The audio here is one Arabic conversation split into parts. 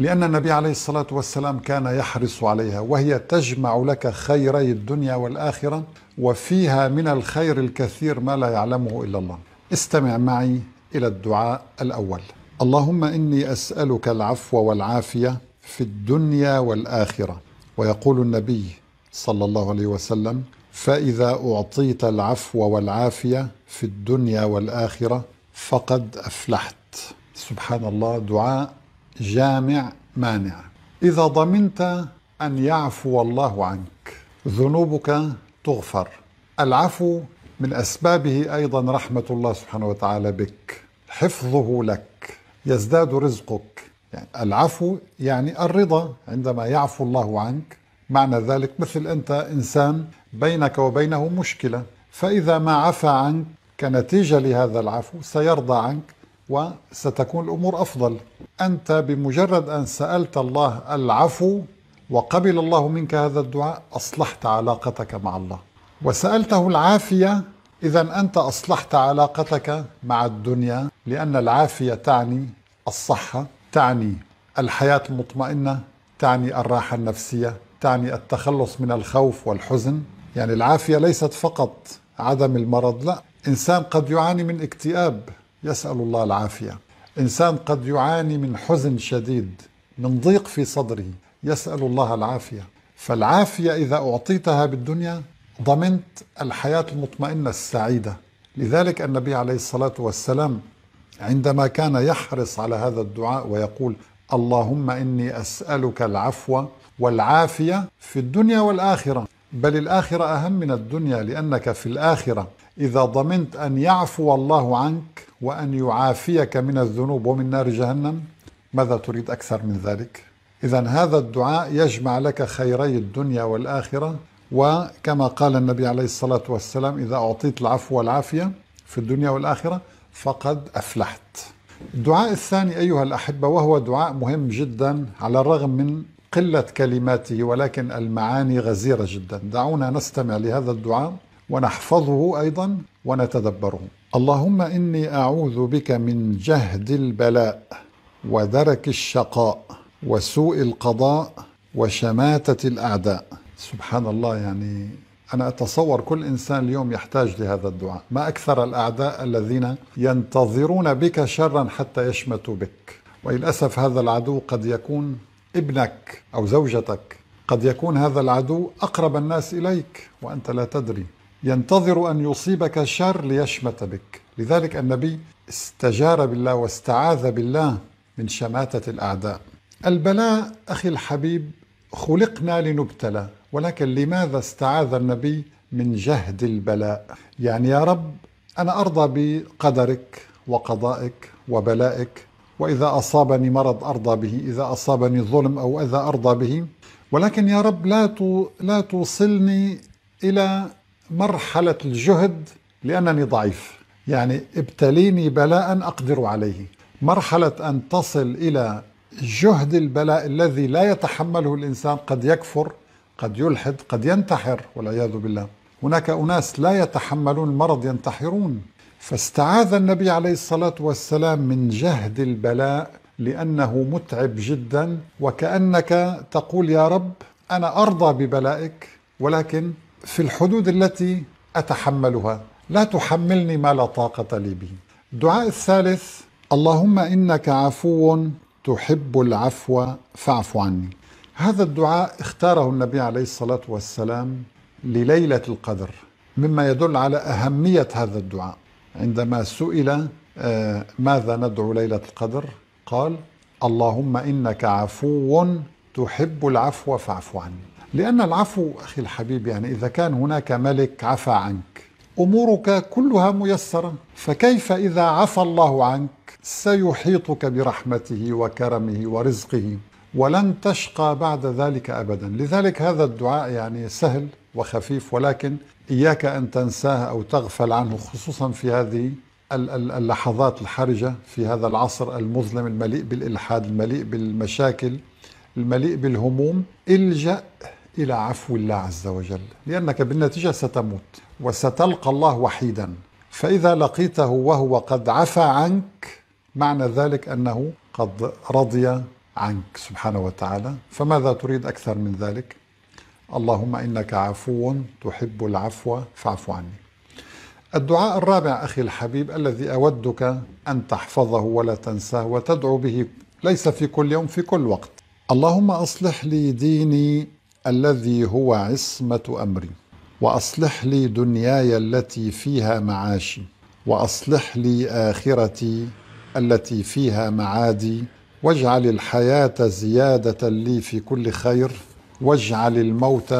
لأن النبي عليه الصلاة والسلام كان يحرص عليها وهي تجمع لك خيري الدنيا والآخرة وفيها من الخير الكثير ما لا يعلمه إلا الله استمع معي إلى الدعاء الأول اللهم إني أسألك العفو والعافية في الدنيا والآخرة ويقول النبي صلى الله عليه وسلم فإذا أعطيت العفو والعافية في الدنيا والآخرة فقد أفلحت سبحان الله دعاء جامع مانع إذا ضمنت أن يعفو الله عنك ذنوبك تغفر العفو من أسبابه أيضا رحمة الله سبحانه وتعالى بك حفظه لك يزداد رزقك يعني العفو يعني الرضا عندما يعفو الله عنك معنى ذلك مثل أنت إنسان بينك وبينه مشكلة فإذا ما عفى عنك كنتيجة لهذا العفو سيرضى عنك وستكون الأمور أفضل أنت بمجرد أن سألت الله العفو وقبل الله منك هذا الدعاء أصلحت علاقتك مع الله وسألته العافية إذا أنت أصلحت علاقتك مع الدنيا لأن العافية تعني الصحة تعني الحياة المطمئنة تعني الراحة النفسية تعني التخلص من الخوف والحزن يعني العافية ليست فقط عدم المرض لا إنسان قد يعاني من اكتئاب يسأل الله العافية إنسان قد يعاني من حزن شديد من ضيق في صدره يسأل الله العافية فالعافية إذا أعطيتها بالدنيا ضمنت الحياة المطمئنة السعيدة لذلك النبي عليه الصلاة والسلام عندما كان يحرص على هذا الدعاء ويقول اللهم إني أسألك العفو والعافية في الدنيا والآخرة بل الآخرة أهم من الدنيا لأنك في الآخرة إذا ضمنت أن يعفو الله عنك وأن يعافيك من الذنوب ومن نار جهنم ماذا تريد أكثر من ذلك؟ إذا هذا الدعاء يجمع لك خيري الدنيا والآخرة وكما قال النبي عليه الصلاة والسلام إذا أعطيت العفو والعافية في الدنيا والآخرة فقد أفلحت الدعاء الثاني أيها الأحبة وهو دعاء مهم جدا على الرغم من قلة كلماته ولكن المعاني غزيرة جدا دعونا نستمع لهذا الدعاء ونحفظه أيضا ونتدبره اللهم اني اعوذ بك من جهد البلاء ودرك الشقاء وسوء القضاء وشماته الاعداء سبحان الله يعني أنا أتصور كل إنسان اليوم يحتاج لهذا الدعاء ما أكثر الأعداء الذين ينتظرون بك شرا حتى يشمتوا بك وللأسف هذا العدو قد يكون ابنك أو زوجتك قد يكون هذا العدو أقرب الناس إليك وأنت لا تدري ينتظر أن يصيبك الشر ليشمت بك لذلك النبي استجار بالله واستعاذ بالله من شماتة الأعداء البلاء أخي الحبيب خلقنا لنبتلى ولكن لماذا استعاذ النبي من جهد البلاء يعني يا رب أنا أرضى بقدرك وقضائك وبلائك وإذا أصابني مرض أرضى به إذا أصابني ظلم أو أذى أرضى به ولكن يا رب لا لا توصلني إلى مرحلة الجهد لأنني ضعيف يعني ابتليني بلاء أقدر عليه مرحلة أن تصل إلى جهد البلاء الذي لا يتحمله الإنسان قد يكفر قد يلحد قد ينتحر والعياذ بالله هناك أناس لا يتحملون المرض ينتحرون فاستعاذ النبي عليه الصلاة والسلام من جهد البلاء لأنه متعب جدا وكأنك تقول يا رب أنا أرضى ببلائك ولكن في الحدود التي أتحملها لا تحملني ما لا طاقة لي به الدعاء الثالث اللهم إنك عفو تحب العفو فاعف عني هذا الدعاء اختاره النبي عليه الصلاة والسلام لليلة القدر مما يدل على أهمية هذا الدعاء عندما سئل آه، ماذا ندعو ليلة القدر قال اللهم إنك عفو تحب العفو فاعف عني لأن العفو أخي الحبيب يعني إذا كان هناك ملك عفى عنك أمورك كلها ميسرة فكيف إذا عفى الله عنك سيحيطك برحمته وكرمه ورزقه ولن تشقى بعد ذلك أبدا لذلك هذا الدعاء يعني سهل وخفيف ولكن إياك أن تنساه أو تغفل عنه خصوصا في هذه اللحظات الحرجة في هذا العصر المظلم المليء بالإلحاد المليء بالمشاكل المليء بالهموم الجأ إلى عفو الله عز وجل لأنك بالنتيجة ستموت وستلقى الله وحيدا فإذا لقيته وهو قد عفى عنك معنى ذلك أنه قد رضي عنك سبحانه وتعالى فماذا تريد أكثر من ذلك؟ اللهم إنك عفو تحب العفو فاعف عني الدعاء الرابع أخي الحبيب الذي أودك أن تحفظه ولا تنساه وتدعو به ليس في كل يوم في كل وقت اللهم أصلح لي ديني الذي هو عصمة أمري وأصلح لي دنياي التي فيها معاشي وأصلح لي آخرتي التي فيها معادي واجعل الحياة زيادة لي في كل خير واجعل الموت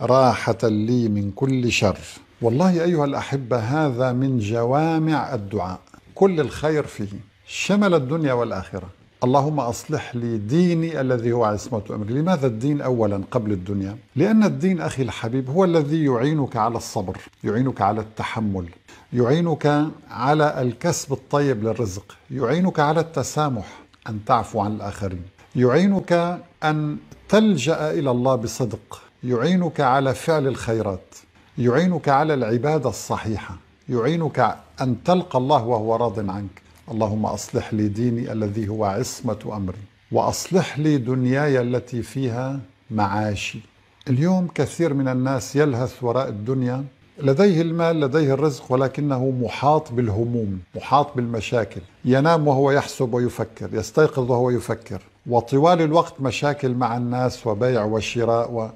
راحة لي من كل شر والله أيها الأحبة هذا من جوامع الدعاء كل الخير فيه شمل الدنيا والآخرة اللهم أصلح لي ديني الذي هو عصمة أمري لماذا الدين أولا قبل الدنيا؟ لأن الدين أخي الحبيب هو الذي يعينك على الصبر يعينك على التحمل يعينك على الكسب الطيب للرزق يعينك على التسامح أن تعفو عن الآخرين يعينك أن تلجأ إلى الله بصدق يعينك على فعل الخيرات يعينك على العبادة الصحيحة يعينك أن تلقى الله وهو راض عنك اللهم اصلح لي ديني الذي هو عصمه امري واصلح لي دنياي التي فيها معاشي اليوم كثير من الناس يلهث وراء الدنيا لديه المال لديه الرزق ولكنه محاط بالهموم محاط بالمشاكل ينام وهو يحسب ويفكر يستيقظ وهو يفكر وطوال الوقت مشاكل مع الناس وبيع وشراء و...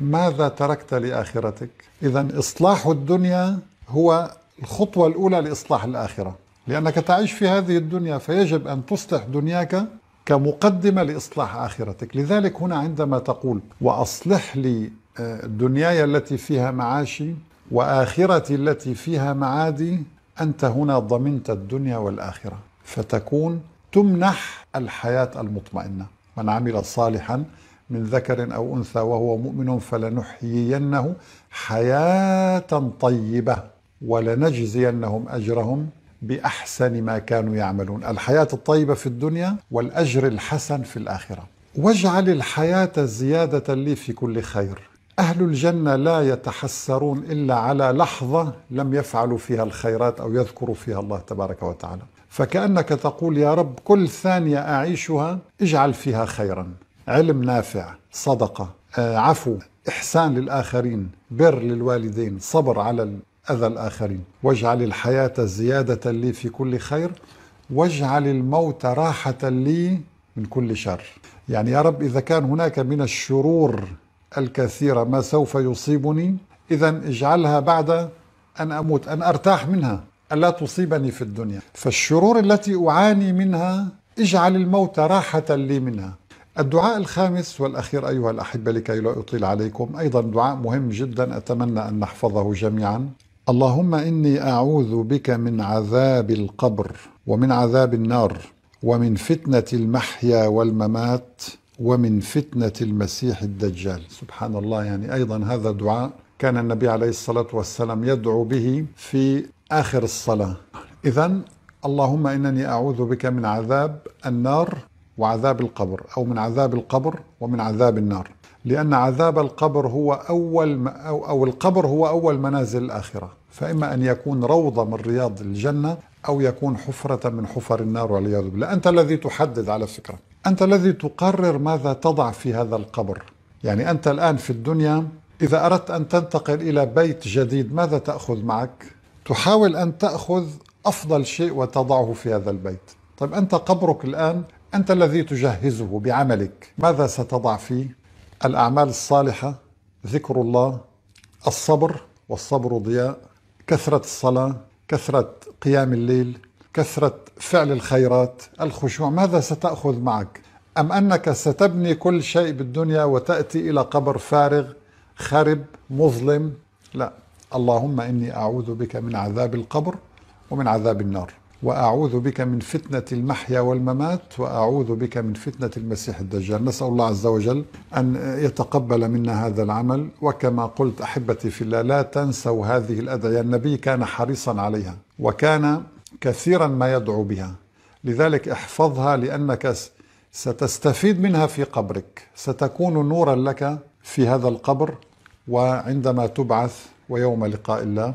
ماذا تركت لاخرتك اذا اصلاح الدنيا هو الخطوه الاولى لاصلاح الاخره لأنك تعيش في هذه الدنيا فيجب أن تصلح دنياك كمقدمة لإصلاح آخرتك لذلك هنا عندما تقول وأصلح لي آه، دنياي التي فيها معاشي وآخرتي التي فيها معادي أنت هنا ضمنت الدنيا والآخرة فتكون تمنح الحياة المطمئنة من عمل صالحا من ذكر أو أنثى وهو مؤمن فلنحيينه حياة طيبة ولنجزينهم أجرهم باحسن ما كانوا يعملون الحياه الطيبه في الدنيا والاجر الحسن في الاخره واجعل الحياه زياده لي في كل خير اهل الجنه لا يتحسرون الا على لحظه لم يفعلوا فيها الخيرات او يذكروا فيها الله تبارك وتعالى فكانك تقول يا رب كل ثانيه اعيشها اجعل فيها خيرا علم نافع صدقه آه، عفو احسان للاخرين بر للوالدين صبر على أذى الآخرين واجعل الحياة زيادة لي في كل خير واجعل الموت راحة لي من كل شر يعني يا رب إذا كان هناك من الشرور الكثيرة ما سوف يصيبني إذا اجعلها بعد أن أموت أن أرتاح منها ألا تصيبني في الدنيا فالشرور التي أعاني منها اجعل الموت راحة لي منها الدعاء الخامس والأخير أيها الأحبة لكي لا أطيل عليكم أيضا دعاء مهم جدا أتمنى أن نحفظه جميعا اللهم اني اعوذ بك من عذاب القبر ومن عذاب النار ومن فتنه المحيا والممات ومن فتنه المسيح الدجال سبحان الله يعني ايضا هذا دعاء كان النبي عليه الصلاه والسلام يدعو به في اخر الصلاه اذا اللهم انني اعوذ بك من عذاب النار وعذاب القبر أو من عذاب القبر ومن عذاب النار لأن عذاب القبر هو أول أو, أو القبر هو أول منازل الآخرة فإما أن يكون روضة من رياض الجنة أو يكون حفرة من حفر النار والعياذ بالله أنت الذي تحدد على فكرة أنت الذي تقرر ماذا تضع في هذا القبر يعني أنت الآن في الدنيا إذا أردت أن تنتقل إلى بيت جديد ماذا تأخذ معك؟ تحاول أن تأخذ أفضل شيء وتضعه في هذا البيت طيب أنت قبرك الآن أنت الذي تجهزه بعملك ماذا ستضع فيه الأعمال الصالحة ذكر الله الصبر والصبر ضياء كثرة الصلاة كثرة قيام الليل كثرة فعل الخيرات الخشوع ماذا ستأخذ معك أم أنك ستبني كل شيء بالدنيا وتأتي إلى قبر فارغ خرب مظلم لا اللهم إني أعوذ بك من عذاب القبر ومن عذاب النار وأعوذ بك من فتنة المحيا والممات وأعوذ بك من فتنة المسيح الدجال نسأل الله عز وجل أن يتقبل منا هذا العمل وكما قلت أحبتي في الله لا تنسوا هذه الأدعية النبي كان حريصا عليها وكان كثيرا ما يدعو بها لذلك احفظها لأنك ستستفيد منها في قبرك ستكون نورا لك في هذا القبر وعندما تبعث ويوم لقاء الله